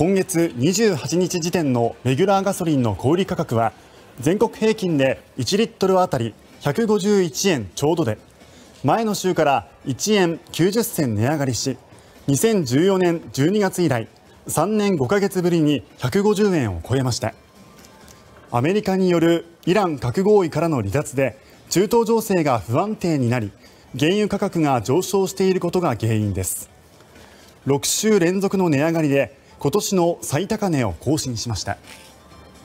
今月28日時点のレギュラーガソリンの小売価格は全国平均で1リットル当たり151円ちょうどで前の週から1円90銭値上がりし2014年12月以来3年5ヶ月ぶりに150円を超えましたアメリカによるイラン核合意からの離脱で中東情勢が不安定になり原油価格が上昇していることが原因です6週連続の値上がりで今年の最高値を更新しました。